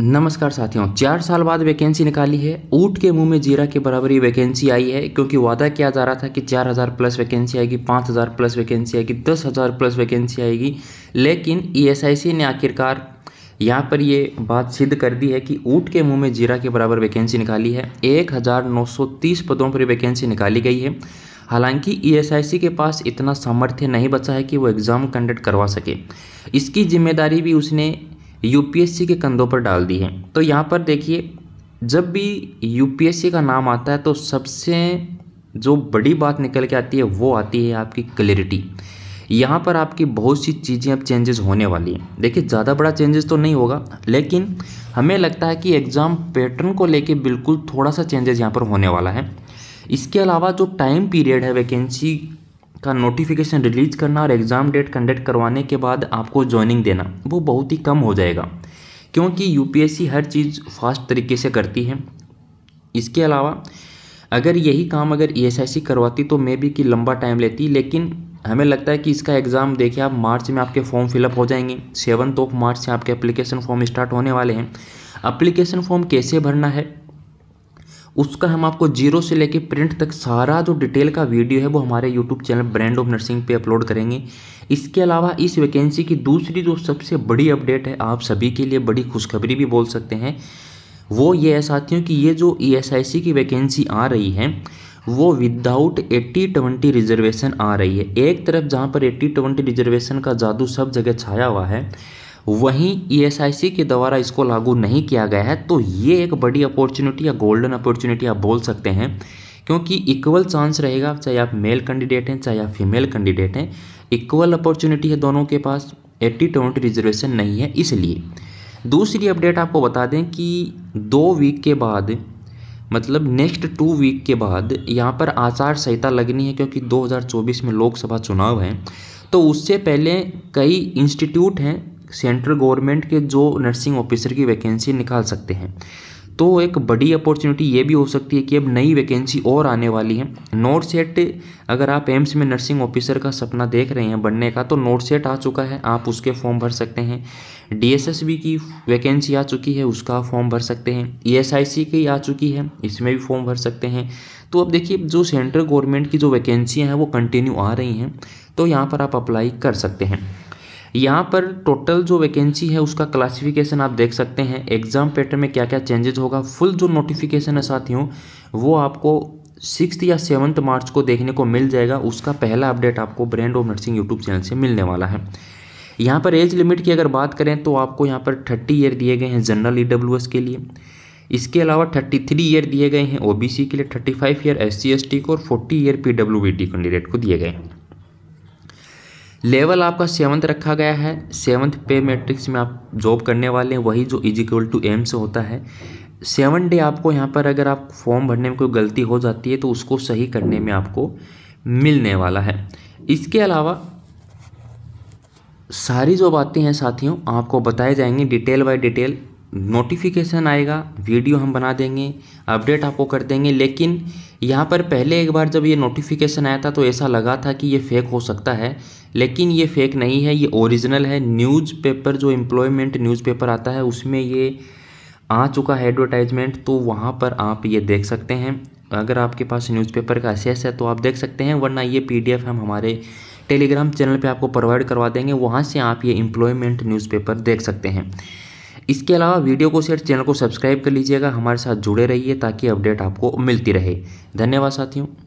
नमस्कार साथियों चार साल बाद वैकेंसी निकाली है ऊट के मुंह में जीरा के बराबर ये वैकेंसी आई है क्योंकि वादा किया जा रहा था कि चार हज़ार प्लस वैकेंसी आएगी पाँच हज़ार प्लस वैकेंसी आएगी दस हज़ार प्लस वैकेंसी आएगी लेकिन ईएसआईसी e ने आखिरकार यहाँ पर ये बात सिद्ध कर दी है कि ऊट के मुँह में जीरा के बराबर वैकेंसी निकाली है एक पदों पर वैकेंसी निकाली गई है हालांकि ईएसआईसी e के पास इतना सामर्थ्य नहीं बचा है कि वो एग्ज़ाम कंडक्ट करवा सके इसकी जिम्मेदारी भी उसने यूपीएससी के कंधों पर डाल दी है तो यहाँ पर देखिए जब भी यूपीएससी का नाम आता है तो सबसे जो बड़ी बात निकल के आती है वो आती है आपकी क्लियरिटी यहाँ पर आपकी बहुत सी चीज़ें अब चेंजेस होने वाली हैं देखिए ज़्यादा बड़ा चेंजेस तो नहीं होगा लेकिन हमें लगता है कि एग्ज़ाम पैटर्न को लेके बिल्कुल थोड़ा सा चेंजेस यहाँ पर होने वाला है इसके अलावा जो टाइम पीरियड है वैकेंसी का नोटिफिकेशन रिलीज करना और एग्ज़ाम डेट कंडक्ट करवाने के बाद आपको ज्वाइनिंग देना वो बहुत ही कम हो जाएगा क्योंकि यूपीएससी हर चीज़ फास्ट तरीके से करती है इसके अलावा अगर यही काम अगर ई e करवाती तो मे बी कि लंबा टाइम लेती लेकिन हमें लगता है कि इसका एग्ज़ाम देखिए आप मार्च में आपके फॉर्म फिलअप हो जाएंगे सेवन्थ ऑफ मार्च से आपके एप्लीकेशन फॉर्म स्टार्ट होने वाले हैं अप्लीकेशन फॉर्म कैसे भरना है उसका हम आपको जीरो से लेके प्रिंट तक सारा जो डिटेल का वीडियो है वो हमारे YouTube channel Brand of Nursing पे अपलोड करेंगे इसके अलावा इस वैकेंसी की दूसरी जो सबसे बड़ी अपडेट है आप सभी के लिए बड़ी खुशखबरी भी बोल सकते हैं वो ये है साथियों कि ये जो ई e की वैकेंसी आ रही है वो विदाउट एट्टी ट्वेंटी रिजर्वेशन आ रही है एक तरफ जहाँ पर एट्टी ट्वेंटी रिजर्वेशन का जादू सब जगह छाया हुआ है वहीं ईएसआईसी e के द्वारा इसको लागू नहीं किया गया है तो ये एक बड़ी अपॉर्चुनिटी या गोल्डन अपॉर्चुनिटी आप बोल सकते हैं क्योंकि इक्वल चांस रहेगा चाहे आप मेल कैंडिडेट हैं चाहे आप फीमेल कैंडिडेट हैं इक्वल अपॉर्चुनिटी है दोनों के पास एट्टी ट्वेंटी रिजर्वेशन नहीं है इसलिए दूसरी अपडेट आपको बता दें कि दो वीक के बाद मतलब नेक्स्ट टू वीक के बाद यहाँ पर आचार संहिता लगनी है क्योंकि 2024 में लोकसभा चुनाव हैं तो उससे पहले कई इंस्टीट्यूट हैं सेंट्रल गवर्नमेंट के जो नर्सिंग ऑफिसर की वैकेंसी निकाल सकते हैं तो एक बड़ी अपॉर्चुनिटी ये भी हो सकती है कि अब नई वैकेंसी और आने वाली है नोट सेट अगर आप एम्स में नर्सिंग ऑफिसर का सपना देख रहे हैं बनने का तो नोट सेट आ चुका है आप उसके फॉर्म भर सकते हैं डीएसएसबी की वैकेंसी आ चुकी है उसका फॉर्म भर सकते हैं ईएसआईसी की आ चुकी है इसमें भी फॉर्म भर सकते हैं तो अब देखिए जो सेंट्रल गवर्नमेंट की जो वैकेंसियाँ हैं वो कंटिन्यू आ रही हैं तो यहाँ पर आप अप्लाई कर सकते हैं यहाँ पर टोटल जो वैकेंसी है उसका क्लासिफिकेशन आप देख सकते हैं एग्जाम पैटर्न में क्या क्या चेंजेज होगा फुल जो नोटिफिकेशन है साथियों वो आपको सिक्स या सेवन्थ मार्च को देखने को मिल जाएगा उसका पहला अपडेट आपको Brand of Nursing YouTube channel से मिलने वाला है यहाँ पर एज लिमिट की अगर बात करें तो आपको यहाँ पर थर्टी ईयर दिए गए हैं जनरल ई e के लिए इसके अलावा थर्टी थ्री ईयर दिए गए हैं ओबीसी के लिए thirty five year S C को और फोर्टी ईयर पीडब्ल्यूबीटी कैंडिडेट को दिए गए हैं लेवल आपका सेवन्थ रखा गया है सेवन्थ पे मैट्रिक्स में आप जॉब करने वाले हैं वही जो इज इक्वल टू एम से होता है सेवन डे आपको यहाँ पर अगर आप फॉर्म भरने में कोई गलती हो जाती है तो उसको सही करने में आपको मिलने वाला है इसके अलावा सारी जो बातें हैं साथियों आपको बताए जाएंगे डिटेल बाय डिटेल नोटिफिकेशन आएगा वीडियो हम बना देंगे अपडेट आपको कर देंगे लेकिन यहाँ पर पहले एक बार जब ये नोटिफिकेशन आया था तो ऐसा लगा था कि ये फेक हो सकता है लेकिन ये फेक नहीं है ये ओरिजिनल है न्यूज़पेपर जो एम्प्लॉयमेंट न्यूज़पेपर आता है उसमें ये आ चुका है एडवर्टाइजमेंट तो वहाँ पर आप ये देख सकते हैं अगर आपके पास न्यूज़पेपर का एसेस है तो आप देख सकते हैं वरना ये पी हम हमारे टेलीग्राम चैनल पर आपको प्रोवाइड करवा देंगे वहाँ से आप ये एम्प्लॉयमेंट न्यूज़पेपर देख सकते हैं इसके अलावा वीडियो को शेयर चैनल को सब्सक्राइब कर लीजिएगा हमारे साथ जुड़े रहिए ताकि अपडेट आपको मिलती रहे धन्यवाद साथियों